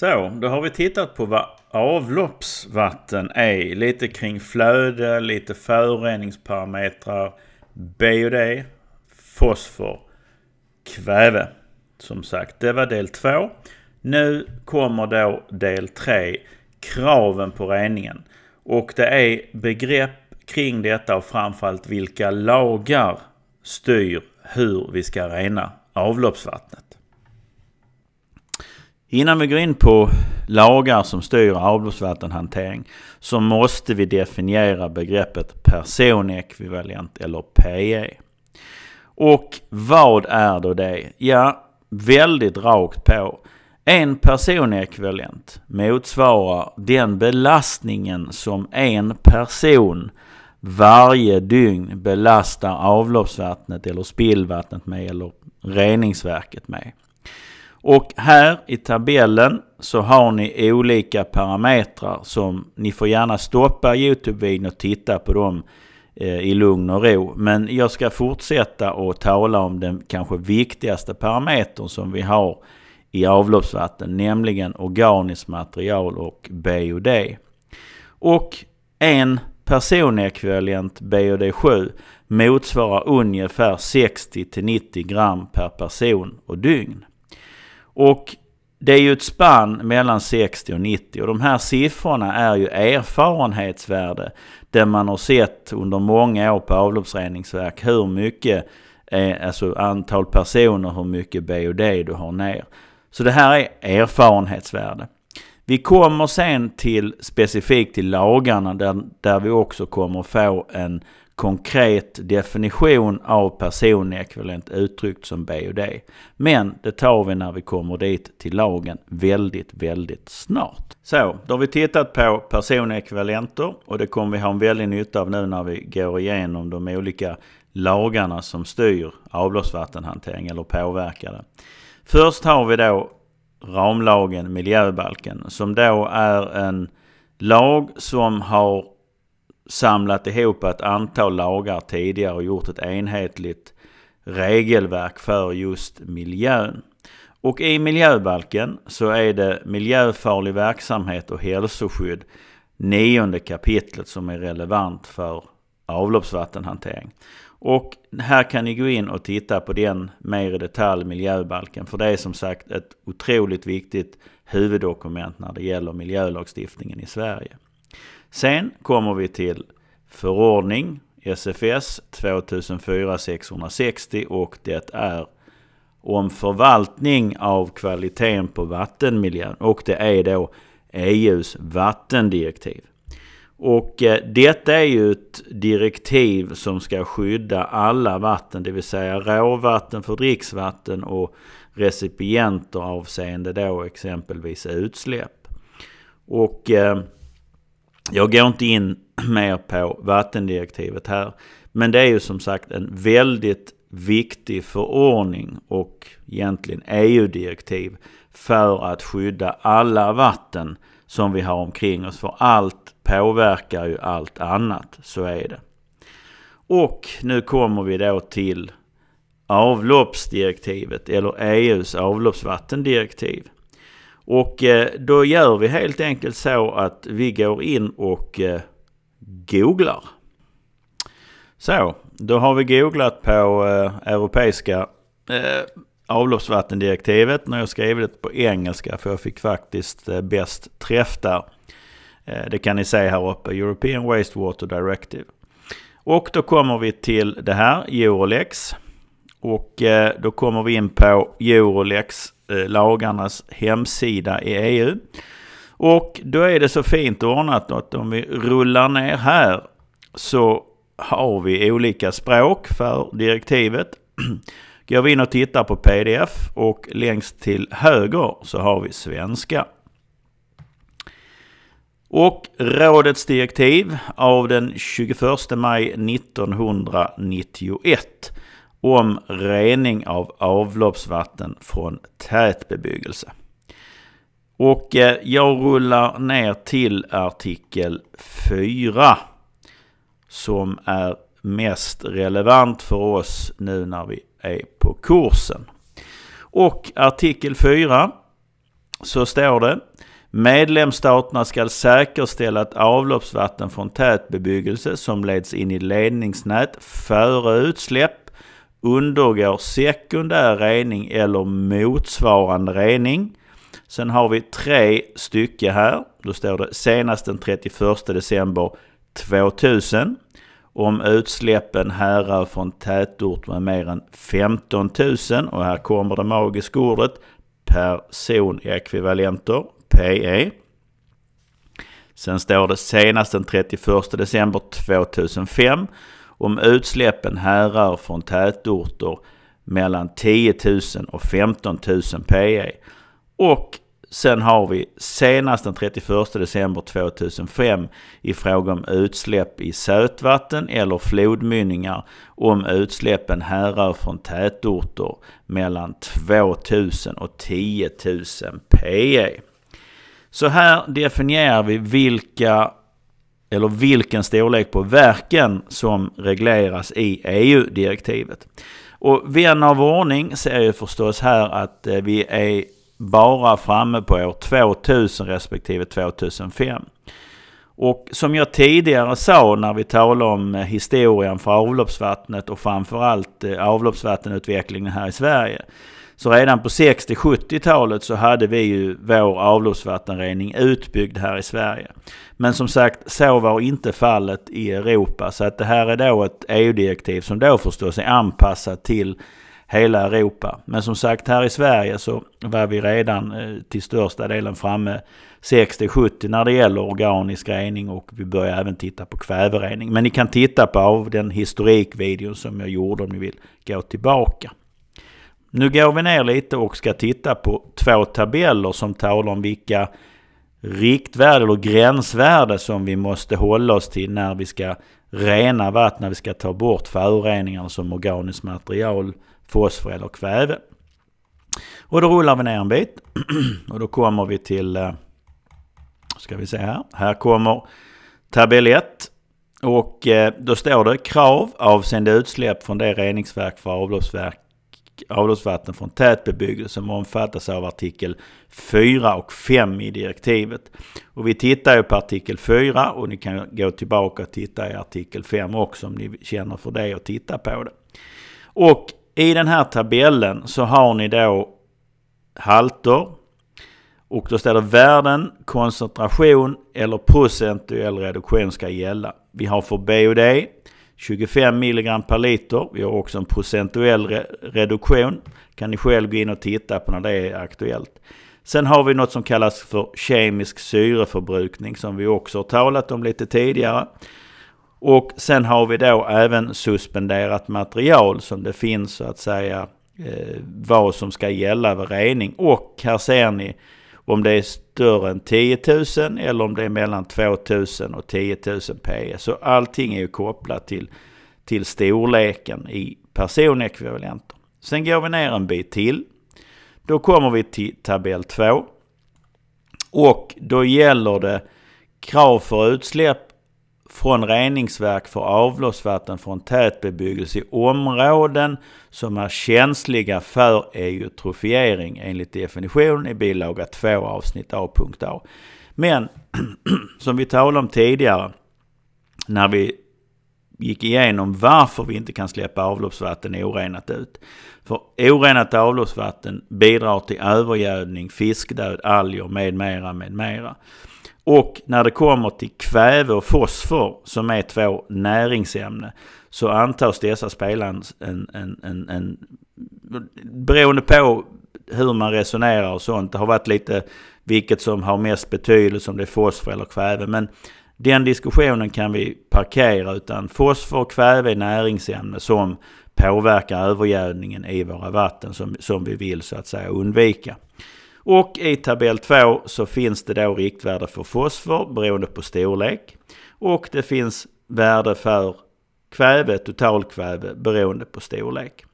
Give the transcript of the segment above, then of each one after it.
Så, då har vi tittat på vad avloppsvatten är. Lite kring flöde, lite föroreningsparametrar, BOD, fosfor, kväve. Som sagt, det var del två. Nu kommer då del tre, kraven på reningen. Och det är begrepp kring detta och framförallt vilka lagar styr hur vi ska rena avloppsvattnet. Innan vi går in på lagar som styr avloppsvattenhantering så måste vi definiera begreppet personekvivalent eller PE. Och vad är då det? Ja, väldigt rakt på. En personekvivalent motsvarar den belastningen som en person varje dygn belastar avloppsvattnet eller spillvattnet med eller reningsverket med. Och här i tabellen så har ni olika parametrar som ni får gärna stoppa Youtube-videon och titta på dem eh, i lugn och ro. Men jag ska fortsätta och tala om den kanske viktigaste parametern som vi har i avloppsvatten, nämligen organiskt material och BOD. Och en personekvivalent BOD7 motsvarar ungefär 60-90 gram per person och dygn. Och det är ju ett spann mellan 60 och 90 och de här siffrorna är ju erfarenhetsvärde där man har sett under många år på avloppsreningsverk hur mycket, eh, alltså antal personer, hur mycket BOD du har ner. Så det här är erfarenhetsvärde. Vi kommer sen till specifikt till lagarna där, där vi också kommer få en konkret definition av personekvivalent uttryckt som B och D. Men det tar vi när vi kommer dit till lagen väldigt, väldigt snart. Så, då har vi tittat på personekvivalenter och det kommer vi ha en väldig nytta av nu när vi går igenom de olika lagarna som styr avloppsvattenhantering eller påverkar det. Först har vi då ramlagen, miljöbalken, som då är en lag som har samlat ihop ett antal lagar tidigare och gjort ett enhetligt regelverk för just miljön. Och i miljöbalken så är det miljöfarlig verksamhet och hälsoskydd nionde kapitlet som är relevant för avloppsvattenhantering. Och här kan ni gå in och titta på den mer i detalj, miljöbalken. För det är som sagt ett otroligt viktigt huvuddokument när det gäller miljölagstiftningen i Sverige. Sen kommer vi till förordning SFS 2004-660 och det är om förvaltning av kvaliteten på vattenmiljön och det är då EUs vattendirektiv. Och eh, detta är ju ett direktiv som ska skydda alla vatten, det vill säga råvatten för dricksvatten och recipienter avseende då exempelvis utsläpp. Och eh, jag går inte in mer på vattendirektivet här. Men det är ju som sagt en väldigt viktig förordning och egentligen EU-direktiv för att skydda alla vatten som vi har omkring oss. För allt påverkar ju allt annat, så är det. Och nu kommer vi då till avloppsdirektivet, eller EUs avloppsvattendirektiv. Och eh, då gör vi helt enkelt så att vi går in och eh, googlar. Så, då har vi googlat på eh, europeiska eh, avloppsvattendirektivet. När jag skrev det på engelska för jag fick faktiskt bäst träff där. det kan ni se här uppe, European Wastewater Directive. Och då kommer vi till det här, Eurolex. Och då kommer vi in på Eurolex Eh, lagarnas hemsida i EU. Och då är det så fint ordnat att om vi rullar ner här så har vi olika språk för direktivet. Går vi in och tittar på pdf och längst till höger så har vi svenska. Och rådets direktiv av den 21 maj 1991 om rening av avloppsvatten från tätbebyggelse. Och eh, jag rullar ner till artikel 4 som är mest relevant för oss nu när vi är på kursen. Och artikel 4 så står det Medlemsstaterna ska säkerställa att avloppsvatten från tätbebyggelse som leds in i ledningsnät före utsläpp undergår sekundär rening eller motsvarande rening. Sen har vi tre stycken här. Då står det senast den 31 december 2000 om utsläppen härrör från tätort med mer än 15 000 och här kommer det magiska ordet personekvivalenter, PE. Sen står det senast den 31 december 2005 om utsläppen härrör från tätorter mellan 10 000 och 15 000 PE. Och sen har vi senast den 31 december 2005 i fråga om utsläpp i sötvatten eller flodmynningar om utsläppen härrör från tätorter mellan 2 000 och 10 000 PE. Så här definierar vi vilka eller vilken storlek på verken som regleras i EU-direktivet. Och vän av ordning ser ju förstås här att eh, vi är bara framme på år 2000 respektive 2005. Och som jag tidigare sa när vi talade om eh, historien för avloppsvattnet och framförallt eh, avloppsvattenutvecklingen här i Sverige så redan på 60-70-talet så hade vi ju vår avloppsvattenrening utbyggd här i Sverige. Men som sagt, så var inte fallet i Europa. Så att det här är då ett EU-direktiv som då förstås är anpassat till hela Europa. Men som sagt, här i Sverige så var vi redan eh, till största delen framme 60-70 när det gäller organisk rening och vi börjar även titta på kväverening. Men ni kan titta på av den historikvideon som jag gjorde om ni vill gå tillbaka. Nu går vi ner lite och ska titta på två tabeller som talar om vilka riktvärden eller gränsvärden som vi måste hålla oss till när vi ska rena vatten, när vi ska ta bort föroreningar som organiskt material, fosfor eller kväve. Och då rullar vi ner en bit och då kommer vi till, eh, ska vi se här, här kommer tabell 1. Och eh, då står det krav avseende utsläpp från det reningsverk för avloppsverk avloppsvatten från tätbebyggelse som omfattas av artikel 4 och 5 i direktivet. Och vi tittar ju på artikel 4 och ni kan gå tillbaka och titta i artikel 5 också om ni känner för det och titta på det. Och i den här tabellen så har ni då halter och då står det värden, koncentration eller procentuell reduktion ska gälla. Vi har för BOD 25 mg per liter. Vi har också en procentuell re reduktion. Kan ni själv gå in och titta på när det är aktuellt. Sen har vi något som kallas för kemisk syreförbrukning som vi också har talat om lite tidigare. Och sen har vi då även suspenderat material som det finns så att säga eh, vad som ska gälla vid rening. Och här ser ni om det är större än 10 000 eller om det är mellan 2 000 och 10 000 PE. Så allting är ju kopplat till, till storleken i personekvivalenter. Sen går vi ner en bit till. Då kommer vi till tabell 2. Och då gäller det krav för utsläpp från reningsverk för avloppsvatten från tätbebyggelse i områden som är känsliga för eutrofiering enligt definition i bilaga 2 avsnitt A.A. Men som vi talade om tidigare när vi gick igenom varför vi inte kan släppa avloppsvatten orenat ut. För orenat avloppsvatten bidrar till övergödning, fiskdöd, alger med mera, med mera. Och när det kommer till kväve och fosfor, som är två näringsämnen, så antas dessa spela en, en, en, en, Beroende på hur man resonerar och sånt, det har varit lite vilket som har mest betydelse, om det är fosfor eller kväve. Men den diskussionen kan vi parkera, utan fosfor och kväve är näringsämnen som påverkar övergödningen i våra vatten, som, som vi vill så att säga undvika. Och i tabell 2 så finns det då riktvärde för fosfor beroende på storlek. Och det finns värde för kväve, totalkväve, beroende på storlek.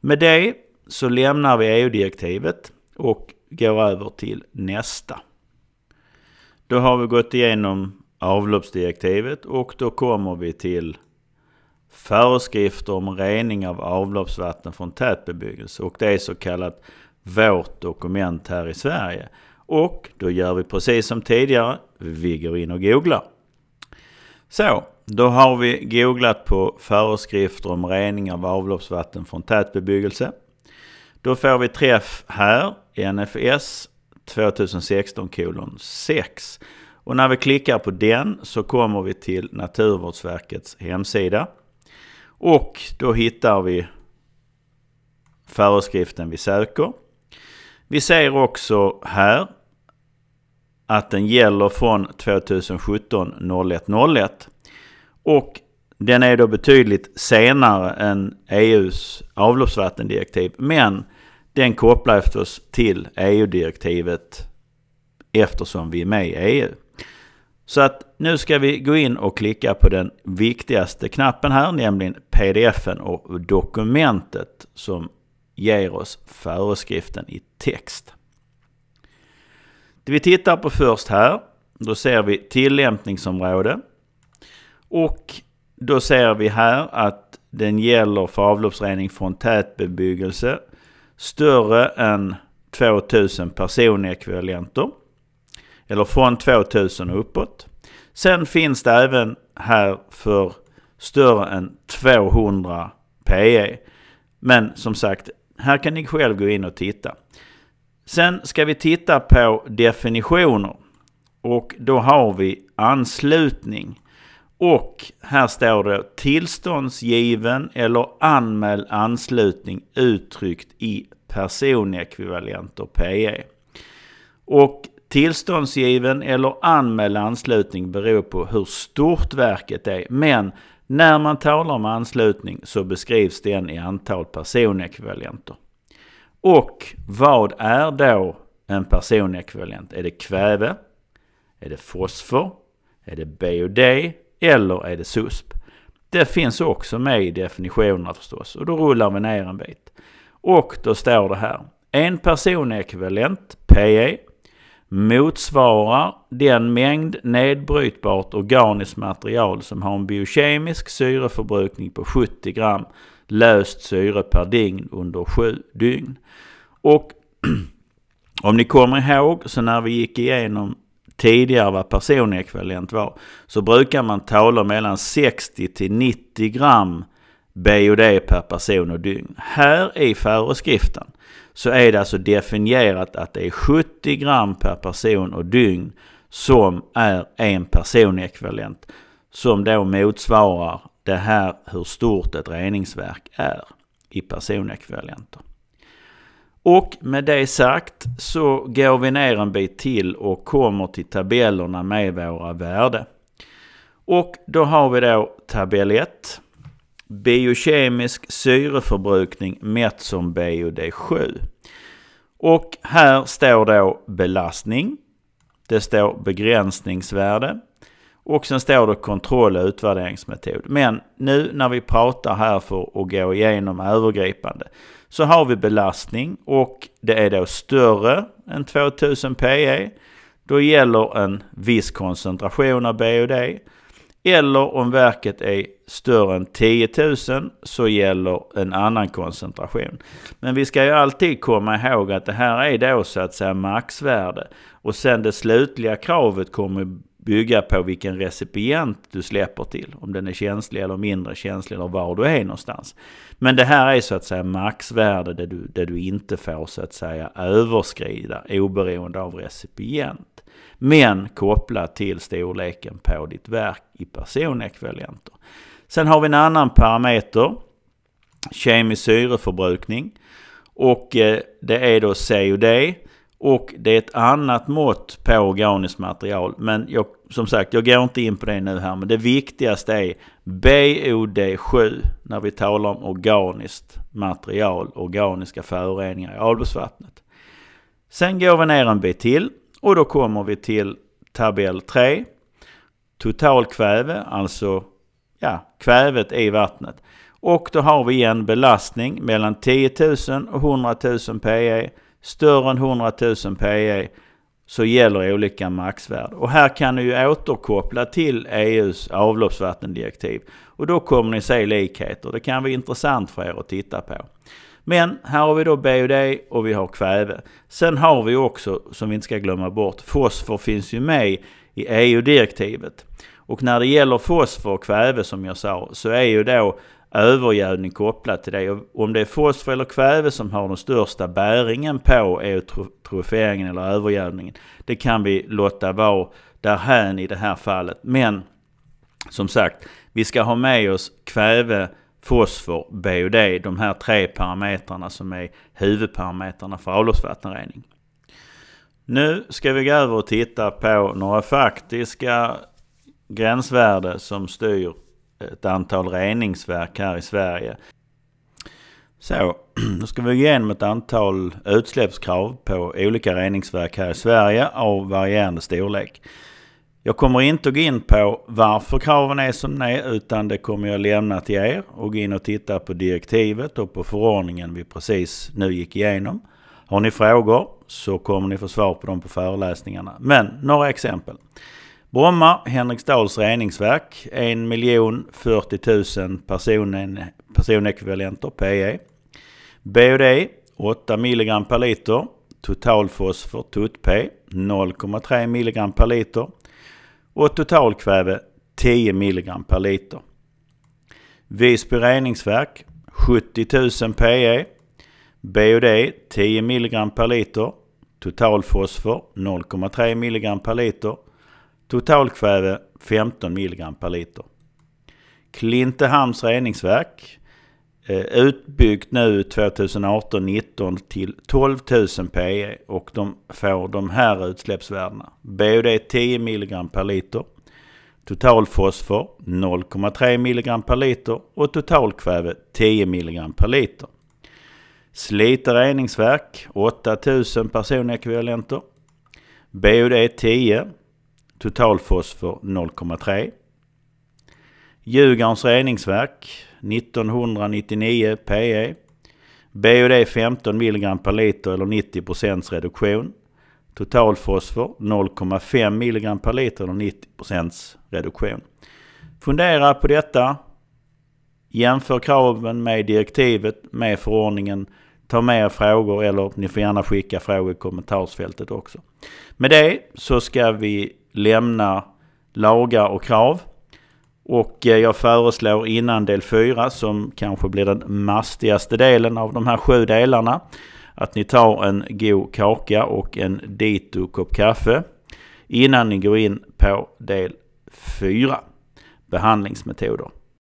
Med det så lämnar vi EU-direktivet och går över till nästa. Då har vi gått igenom avloppsdirektivet och då kommer vi till föreskrifter om rening av avloppsvatten från tätbebyggelse och det är så kallat vårt dokument här i Sverige. Och då gör vi precis som tidigare. Vi går in och googlar. Så, då har vi googlat på föreskrifter om rening av avloppsvatten från tätbebyggelse. Då får vi träff här, NFS 2016-6. kolon Och när vi klickar på den så kommer vi till Naturvårdsverkets hemsida. Och då hittar vi föreskriften vi söker. Vi ser också här att den gäller från 2017 01 01 och den är då betydligt senare än EUs avloppsvattendirektiv men den kopplar förstås till EU-direktivet eftersom vi är med i EU. Så att nu ska vi gå in och klicka på den viktigaste knappen här, nämligen pdf och dokumentet som ger oss föreskriften i text. Det vi tittar på först här, då ser vi tillämpningsområde. Och då ser vi här att den gäller för avloppsrening från tätbebyggelse större än 2000 personekvivalenter. Eller från 2000 och uppåt. Sen finns det även här för större än 200 PE. Men som sagt, här kan ni själv gå in och titta. Sen ska vi titta på definitioner. Och då har vi anslutning. Och här står det tillståndsgiven eller anmäld anslutning uttryckt i personekvivalenter PE. Och tillståndsgiven eller anmäld anslutning beror på hur stort verket är. Men när man talar om anslutning så beskrivs den i antal personekvivalenter. Och vad är då en personekvivalent? Är det kväve? Är det fosfor? Är det BOD? Eller är det SUSP? Det finns också med i definitionerna förstås. Och då rullar vi ner en bit. Och då står det här. En personekvivalent, PE, motsvarar den mängd nedbrytbart organiskt material som har en biokemisk syreförbrukning på 70 gram löst syre per dygn under 7 dygn. Och om ni kommer ihåg så när vi gick igenom tidigare vad personekvivalent var så brukar man tala om mellan 60 till 90 gram BOD per person och dygn. Här i föreskriften så är det alltså definierat att det är 70 gram per person och dygn som är en personekvivalent som då motsvarar det här hur stort ett reningsverk är i personekvivalenter. Och med det sagt så går vi ner en bit till och kommer till tabellerna med våra värde. Och då har vi då tabell 1 Biokemisk syreförbrukning mätt som BOD7. Och här står då belastning. Det står begränsningsvärde. Och sen står det kontroll och utvärderingsmetod. Men nu när vi pratar här för att gå igenom övergripande så har vi belastning och det är då större än 2000 PE. Då gäller en viss koncentration av BOD. Eller om verket är större än 10 000 så gäller en annan koncentration. Men vi ska ju alltid komma ihåg att det här är då så att säga maxvärde. Och sen det slutliga kravet kommer bygga på vilken recipient du släpper till. Om den är känslig eller mindre känslig eller var du är någonstans. Men det här är så att säga maxvärde där du, där du inte får så att säga överskrida oberoende av recipient. Men kopplat till storleken på ditt verk i personekvivalenter. Sen har vi en annan parameter. Kemisk syreförbrukning. Och eh, det är då COD och det är ett annat mått på organiskt material. Men jag, som sagt, jag går inte in på det nu här. Men det viktigaste är BOD7 när vi talar om organiskt material, organiska föroreningar i avloppsvattnet. Sen går vi ner en bit till och då kommer vi till tabell 3. Totalkväve, alltså ja, kvävet i vattnet. Och då har vi en belastning mellan 10 000 och 100 000 PE större än 100 000 PE så gäller olika maxvärden. Och här kan ni ju återkoppla till EUs avloppsvattendirektiv. Och då kommer ni se likheter. Det kan vara intressant för er att titta på. Men här har vi då BOD och vi har kväve. Sen har vi också, som vi inte ska glömma bort, fosfor finns ju med i EU-direktivet. Och när det gäller fosfor och kväve som jag sa så är ju då övergödning kopplat till det. Och om det är fosfor eller kväve som har den största bäringen på eutrofieringen eller övergödningen, det kan vi låta vara därhän i det här fallet. Men som sagt, vi ska ha med oss kväve, fosfor, BOD, de här tre parametrarna som är huvudparametrarna för avloppsvattenrening. Nu ska vi gå över och titta på några faktiska gränsvärden som styr ett antal reningsverk här i Sverige. Så, nu ska vi gå igenom ett antal utsläppskrav på olika reningsverk här i Sverige av varierande storlek. Jag kommer inte att gå in på varför kraven är som de är utan det kommer jag lämna till er och gå in och titta på direktivet och på förordningen vi precis nu gick igenom. Har ni frågor så kommer ni få svar på dem på föreläsningarna. Men några exempel. Bromma, Henriksdals reningsverk, 1 040 000 person, personekvivalenter, PE. BOD, 8 mg per liter. Totalfosfor, TUT-P, 0,3 mg per liter. Och totalkväve, 10 mg per liter. Visby reningsverk, 70 000 PE. BOD, 10 mg per liter. Totalfosfor, 0,3 mg per liter Totalkväve 15 mg per liter. Klintehamns reningsverk eh, utbyggt nu 2018-19 till 12 000 PE och de får de här utsläppsvärdena. BOD 10 mg per liter, totalfosfor 0,3 mg per liter och totalkväve 10 mg per liter. Slite reningsverk 8000 personekvivalenter. BOD 10 totalfosfor 0,3. Ljugarns reningsverk 1999 PE. BOD 15 mg per liter eller 90 reduktion. Totalfosfor 0,5 mg per liter eller 90 reduktion. Fundera på detta. Jämför kraven med direktivet, med förordningen. Ta med er frågor eller ni får gärna skicka frågor i kommentarsfältet också. Med det så ska vi lämna lagar och krav. Och eh, jag föreslår innan del 4, som kanske blir den mastigaste delen av de här sju delarna, att ni tar en god kaka och en dito-kopp kaffe innan ni går in på del 4, behandlingsmetoder.